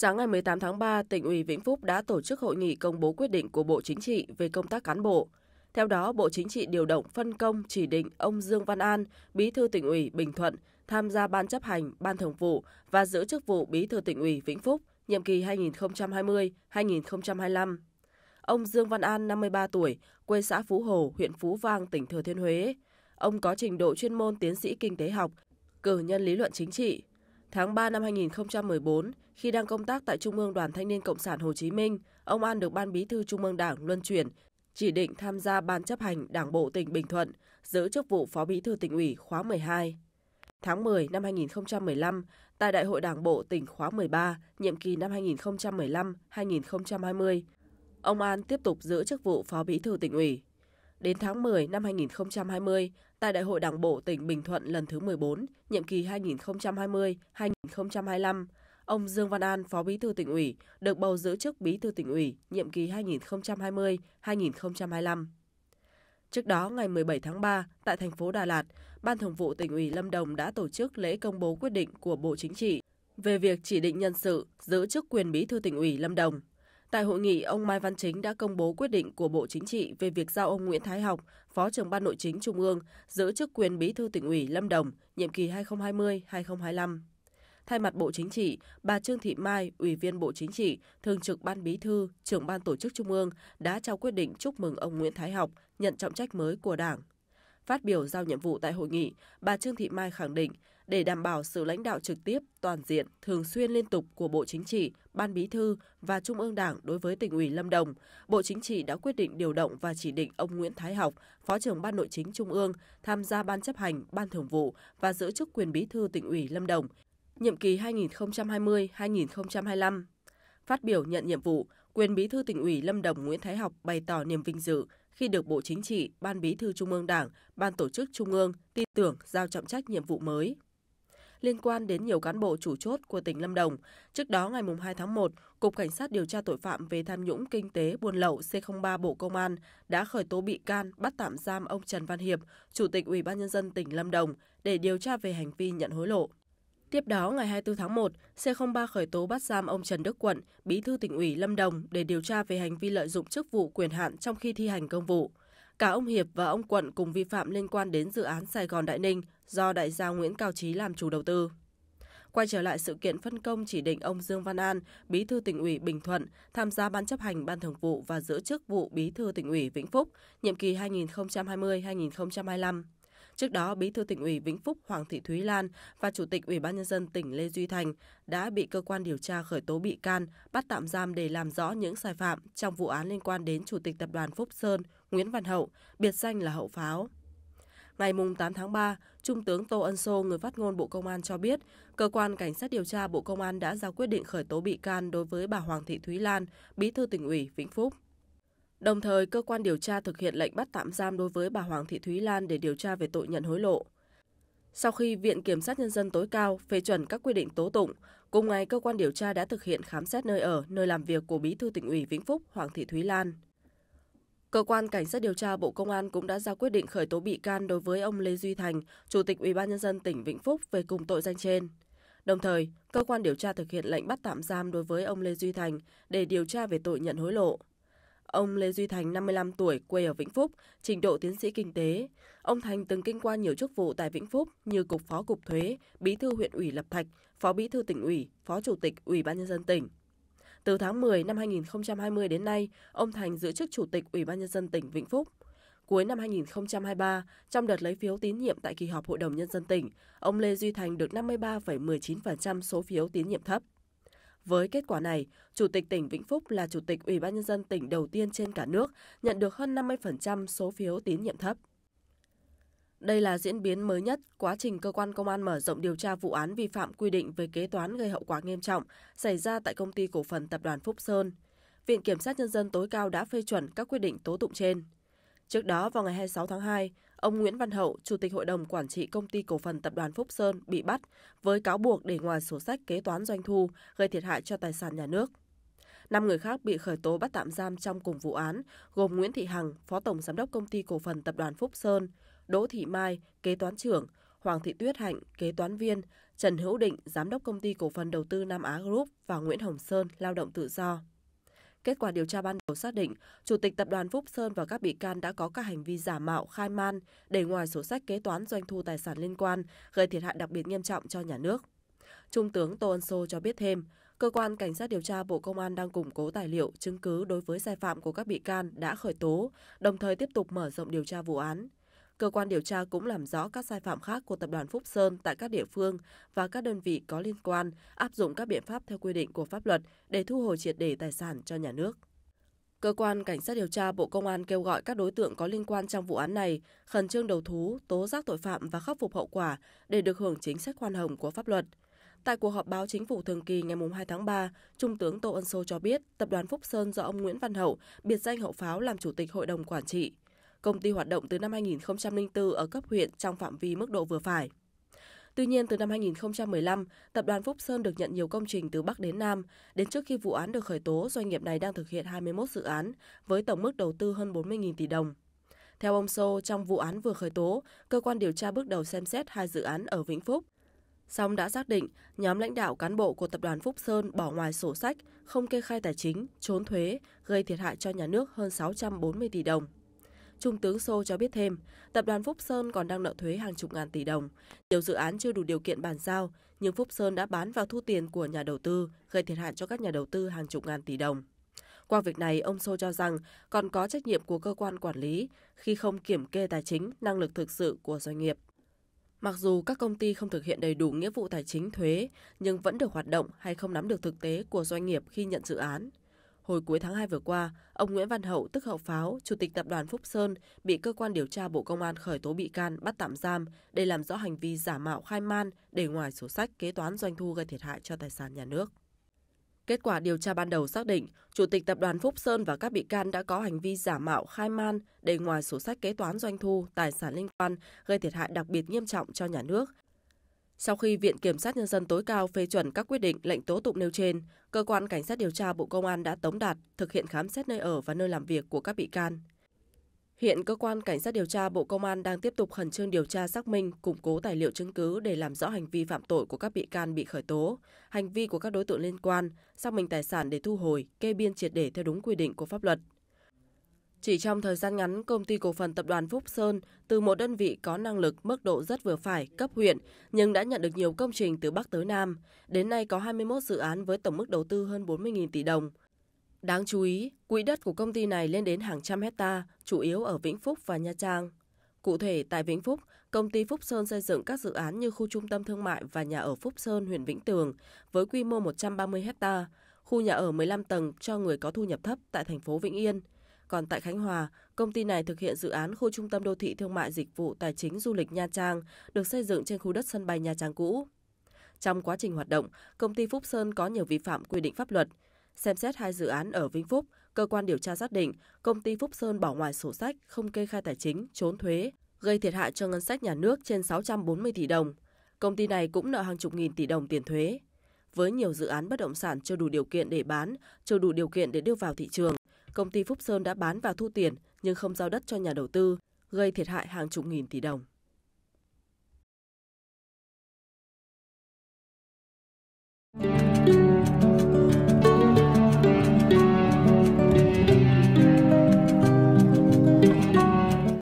Sáng ngày 18 tháng 3, tỉnh ủy Vĩnh Phúc đã tổ chức hội nghị công bố quyết định của Bộ Chính trị về công tác cán bộ. Theo đó, Bộ Chính trị điều động phân công chỉ định ông Dương Văn An, Bí thư tỉnh ủy Bình Thuận, tham gia ban chấp hành, ban thường vụ và giữ chức vụ Bí thư tỉnh ủy Vĩnh Phúc nhiệm kỳ 2020-2025. Ông Dương Văn An, 53 tuổi, quê xã Phú Hồ, huyện Phú Vang, tỉnh Thừa Thiên Huế. Ông có trình độ chuyên môn tiến sĩ kinh tế học, cử nhân lý luận chính trị, Tháng 3 năm 2014, khi đang công tác tại Trung ương Đoàn Thanh niên Cộng sản Hồ Chí Minh, ông An được Ban Bí thư Trung ương Đảng luân chuyển, chỉ định tham gia Ban chấp hành Đảng bộ tỉnh Bình Thuận, giữ chức vụ Phó Bí thư tỉnh ủy khóa 12. Tháng 10 năm 2015, tại Đại hội Đảng bộ tỉnh khóa 13, nhiệm kỳ năm 2015-2020, ông An tiếp tục giữ chức vụ Phó Bí thư tỉnh ủy. Đến tháng 10 năm 2020, Tại Đại hội Đảng bộ tỉnh Bình Thuận lần thứ 14, nhiệm kỳ 2020-2025, ông Dương Văn An, Phó Bí thư tỉnh ủy, được bầu giữ chức Bí thư tỉnh ủy nhiệm kỳ 2020-2025. Trước đó, ngày 17 tháng 3, tại thành phố Đà Lạt, Ban Thường vụ tỉnh ủy Lâm Đồng đã tổ chức lễ công bố quyết định của Bộ Chính trị về việc chỉ định nhân sự giữ chức quyền Bí thư tỉnh ủy Lâm Đồng. Tại hội nghị, ông Mai Văn Chính đã công bố quyết định của Bộ Chính trị về việc giao ông Nguyễn Thái Học, Phó trưởng Ban Nội chính Trung ương, giữ chức quyền Bí thư tỉnh ủy Lâm Đồng, nhiệm kỳ 2020-2025. Thay mặt Bộ Chính trị, bà Trương Thị Mai, Ủy viên Bộ Chính trị, Thường trực Ban Bí thư, trưởng Ban Tổ chức Trung ương đã trao quyết định chúc mừng ông Nguyễn Thái Học nhận trọng trách mới của Đảng, Phát biểu giao nhiệm vụ tại hội nghị, bà Trương Thị Mai khẳng định, để đảm bảo sự lãnh đạo trực tiếp, toàn diện, thường xuyên liên tục của Bộ Chính trị, Ban Bí thư và Trung ương Đảng đối với tỉnh ủy Lâm Đồng, Bộ Chính trị đã quyết định điều động và chỉ định ông Nguyễn Thái Học, Phó trưởng Ban Nội chính Trung ương, tham gia Ban chấp hành, Ban thường vụ và giữ chức quyền Bí thư tỉnh ủy Lâm Đồng, nhiệm kỳ 2020-2025. Phát biểu nhận nhiệm vụ, quyền Bí thư tỉnh ủy Lâm Đồng Nguyễn Thái Học bày tỏ niềm vinh dự, khi được Bộ Chính trị, Ban Bí thư Trung ương Đảng, Ban Tổ chức Trung ương tin tưởng giao trọng trách nhiệm vụ mới. Liên quan đến nhiều cán bộ chủ chốt của tỉnh Lâm Đồng, trước đó ngày 2 tháng 1, Cục Cảnh sát điều tra tội phạm về tham nhũng kinh tế buôn lậu C03 Bộ Công an đã khởi tố bị can bắt tạm giam ông Trần Văn Hiệp, Chủ tịch Ủy ban Nhân dân tỉnh Lâm Đồng để điều tra về hành vi nhận hối lộ. Tiếp đó, ngày 24 tháng 1, C03 khởi tố bắt giam ông Trần Đức Quận, bí thư tỉnh ủy Lâm Đồng để điều tra về hành vi lợi dụng chức vụ quyền hạn trong khi thi hành công vụ. Cả ông Hiệp và ông Quận cùng vi phạm liên quan đến dự án Sài Gòn Đại Ninh do đại gia Nguyễn Cao Trí làm chủ đầu tư. Quay trở lại sự kiện phân công chỉ định ông Dương Văn An, bí thư tỉnh ủy Bình Thuận, tham gia ban chấp hành ban thường vụ và giữ chức vụ bí thư tỉnh ủy Vĩnh Phúc, nhiệm kỳ 2020-2025. Trước đó, Bí thư tỉnh ủy Vĩnh Phúc Hoàng Thị Thúy Lan và Chủ tịch Ủy ban Nhân dân tỉnh Lê Duy Thành đã bị cơ quan điều tra khởi tố bị can, bắt tạm giam để làm rõ những sai phạm trong vụ án liên quan đến Chủ tịch Tập đoàn Phúc Sơn Nguyễn Văn Hậu, biệt danh là Hậu Pháo. Ngày 8 tháng 3, Trung tướng Tô Ân Sô, người phát ngôn Bộ Công an cho biết, Cơ quan Cảnh sát điều tra Bộ Công an đã ra quyết định khởi tố bị can đối với bà Hoàng Thị Thúy Lan, Bí thư tỉnh ủy Vĩnh Phúc. Đồng thời, cơ quan điều tra thực hiện lệnh bắt tạm giam đối với bà Hoàng Thị Thúy Lan để điều tra về tội nhận hối lộ. Sau khi Viện Kiểm sát Nhân dân tối cao phê chuẩn các quy định tố tụng, cùng ngày cơ quan điều tra đã thực hiện khám xét nơi ở, nơi làm việc của Bí thư tỉnh ủy Vĩnh Phúc Hoàng Thị Thúy Lan. Cơ quan Cảnh sát điều tra Bộ Công an cũng đã ra quyết định khởi tố bị can đối với ông Lê Duy Thành, Chủ tịch Ủy ban nhân dân tỉnh Vĩnh Phúc về cùng tội danh trên. Đồng thời, cơ quan điều tra thực hiện lệnh bắt tạm giam đối với ông Lê Duy Thành để điều tra về tội nhận hối lộ. Ông Lê Duy Thành, 55 tuổi, quê ở Vĩnh Phúc, trình độ tiến sĩ kinh tế. Ông Thành từng kinh qua nhiều chức vụ tại Vĩnh Phúc như Cục Phó Cục Thuế, Bí thư huyện ủy Lập Thạch, Phó Bí thư tỉnh ủy, Phó Chủ tịch Ủy ban Nhân dân tỉnh. Từ tháng 10 năm 2020 đến nay, ông Thành giữ chức Chủ tịch Ủy ban Nhân dân tỉnh Vĩnh Phúc. Cuối năm 2023, trong đợt lấy phiếu tín nhiệm tại kỳ họp Hội đồng Nhân dân tỉnh, ông Lê Duy Thành được 53,19% số phiếu tín nhiệm thấp. Với kết quả này, Chủ tịch tỉnh Vĩnh Phúc là Chủ tịch Ủy ban Nhân dân tỉnh đầu tiên trên cả nước nhận được hơn 50% số phiếu tín nhiệm thấp. Đây là diễn biến mới nhất quá trình cơ quan công an mở rộng điều tra vụ án vi phạm quy định về kế toán gây hậu quả nghiêm trọng xảy ra tại công ty cổ phần tập đoàn Phúc Sơn. Viện Kiểm sát Nhân dân tối cao đã phê chuẩn các quyết định tố tụng trên. Trước đó, vào ngày 26 tháng 2, Ông Nguyễn Văn Hậu, Chủ tịch Hội đồng Quản trị Công ty Cổ phần Tập đoàn Phúc Sơn bị bắt với cáo buộc để ngoài sổ sách kế toán doanh thu gây thiệt hại cho tài sản nhà nước. Năm người khác bị khởi tố bắt tạm giam trong cùng vụ án, gồm Nguyễn Thị Hằng, Phó Tổng Giám đốc Công ty Cổ phần Tập đoàn Phúc Sơn, Đỗ Thị Mai, Kế toán trưởng, Hoàng Thị Tuyết Hạnh, Kế toán viên, Trần Hữu Định, Giám đốc Công ty Cổ phần Đầu tư Nam Á Group và Nguyễn Hồng Sơn, Lao động tự do. Kết quả điều tra ban đầu xác định, Chủ tịch Tập đoàn Phúc Sơn và các bị can đã có các hành vi giả mạo, khai man, để ngoài sổ sách kế toán doanh thu tài sản liên quan, gây thiệt hại đặc biệt nghiêm trọng cho nhà nước. Trung tướng Tô Ân Sô cho biết thêm, cơ quan cảnh sát điều tra Bộ Công an đang củng cố tài liệu, chứng cứ đối với sai phạm của các bị can đã khởi tố, đồng thời tiếp tục mở rộng điều tra vụ án. Cơ quan điều tra cũng làm rõ các sai phạm khác của Tập đoàn Phúc Sơn tại các địa phương và các đơn vị có liên quan áp dụng các biện pháp theo quy định của pháp luật để thu hồi triệt để tài sản cho nhà nước. Cơ quan Cảnh sát điều tra Bộ Công an kêu gọi các đối tượng có liên quan trong vụ án này khẩn trương đầu thú, tố giác tội phạm và khắc phục hậu quả để được hưởng chính sách khoan hồng của pháp luật. Tại cuộc họp báo chính phủ thường kỳ ngày 2 tháng 3, Trung tướng Tô Ân Sô cho biết tập đoàn Phúc Sơn do ông Nguyễn Văn Hậu, biệt danh Hậu Pháo làm chủ tịch hội đồng quản trị. Công ty hoạt động từ năm 2004 ở cấp huyện trong phạm vi mức độ vừa phải. Tuy nhiên, từ năm 2015, tập đoàn Phúc Sơn được nhận nhiều công trình từ Bắc đến Nam. Đến trước khi vụ án được khởi tố, doanh nghiệp này đang thực hiện 21 dự án với tổng mức đầu tư hơn 40.000 tỷ đồng. Theo ông Sô, trong vụ án vừa khởi tố, cơ quan điều tra bước đầu xem xét hai dự án ở Vĩnh Phúc. Song đã xác định nhóm lãnh đạo cán bộ của tập đoàn Phúc Sơn bỏ ngoài sổ sách, không kê khai tài chính, trốn thuế, gây thiệt hại cho nhà nước hơn 640 tỷ đồng. Trung tướng Sô cho biết thêm, tập đoàn Phúc Sơn còn đang nợ thuế hàng chục ngàn tỷ đồng. Nhiều dự án chưa đủ điều kiện bàn giao, nhưng Phúc Sơn đã bán vào thu tiền của nhà đầu tư, gây thiệt hại cho các nhà đầu tư hàng chục ngàn tỷ đồng. Qua việc này, ông Sô cho rằng còn có trách nhiệm của cơ quan quản lý khi không kiểm kê tài chính, năng lực thực sự của doanh nghiệp. Mặc dù các công ty không thực hiện đầy đủ nghĩa vụ tài chính thuế, nhưng vẫn được hoạt động hay không nắm được thực tế của doanh nghiệp khi nhận dự án. Hồi cuối tháng 2 vừa qua, ông Nguyễn Văn Hậu, tức Hậu Pháo, Chủ tịch Tập đoàn Phúc Sơn, bị cơ quan điều tra Bộ Công an khởi tố bị can bắt tạm giam để làm rõ hành vi giả mạo khai man để ngoài sổ sách kế toán doanh thu gây thiệt hại cho tài sản nhà nước. Kết quả điều tra ban đầu xác định, Chủ tịch Tập đoàn Phúc Sơn và các bị can đã có hành vi giả mạo khai man để ngoài sổ sách kế toán doanh thu, tài sản liên quan gây thiệt hại đặc biệt nghiêm trọng cho nhà nước sau khi Viện Kiểm sát Nhân dân tối cao phê chuẩn các quyết định lệnh tố tụng nêu trên, Cơ quan Cảnh sát điều tra Bộ Công an đã tống đạt, thực hiện khám xét nơi ở và nơi làm việc của các bị can. Hiện Cơ quan Cảnh sát điều tra Bộ Công an đang tiếp tục khẩn trương điều tra xác minh, củng cố tài liệu chứng cứ để làm rõ hành vi phạm tội của các bị can bị khởi tố, hành vi của các đối tượng liên quan, xác minh tài sản để thu hồi, kê biên triệt để theo đúng quy định của pháp luật. Chỉ trong thời gian ngắn, công ty cổ phần tập đoàn Phúc Sơn từ một đơn vị có năng lực mức độ rất vừa phải cấp huyện nhưng đã nhận được nhiều công trình từ Bắc tới Nam. Đến nay có 21 dự án với tổng mức đầu tư hơn 40.000 tỷ đồng. Đáng chú ý, quỹ đất của công ty này lên đến hàng trăm hecta, chủ yếu ở Vĩnh Phúc và Nha Trang. Cụ thể, tại Vĩnh Phúc, công ty Phúc Sơn xây dựng các dự án như khu trung tâm thương mại và nhà ở Phúc Sơn, huyện Vĩnh Tường, với quy mô 130 hecta, khu nhà ở 15 tầng cho người có thu nhập thấp tại thành phố Vĩnh Yên – còn tại Khánh Hòa, công ty này thực hiện dự án khu trung tâm đô thị thương mại dịch vụ tài chính du lịch Nha Trang được xây dựng trên khu đất sân bay Nha Trang cũ. Trong quá trình hoạt động, công ty Phúc Sơn có nhiều vi phạm quy định pháp luật. Xem xét hai dự án ở Vĩnh Phúc, cơ quan điều tra xác định công ty Phúc Sơn bỏ ngoài sổ sách, không kê khai tài chính, trốn thuế, gây thiệt hại cho ngân sách nhà nước trên 640 tỷ đồng. Công ty này cũng nợ hàng chục nghìn tỷ đồng tiền thuế. Với nhiều dự án bất động sản chưa đủ điều kiện để bán, chưa đủ điều kiện để đưa vào thị trường, công ty Phúc Sơn đã bán và thu tiền nhưng không giao đất cho nhà đầu tư, gây thiệt hại hàng chục nghìn tỷ đồng.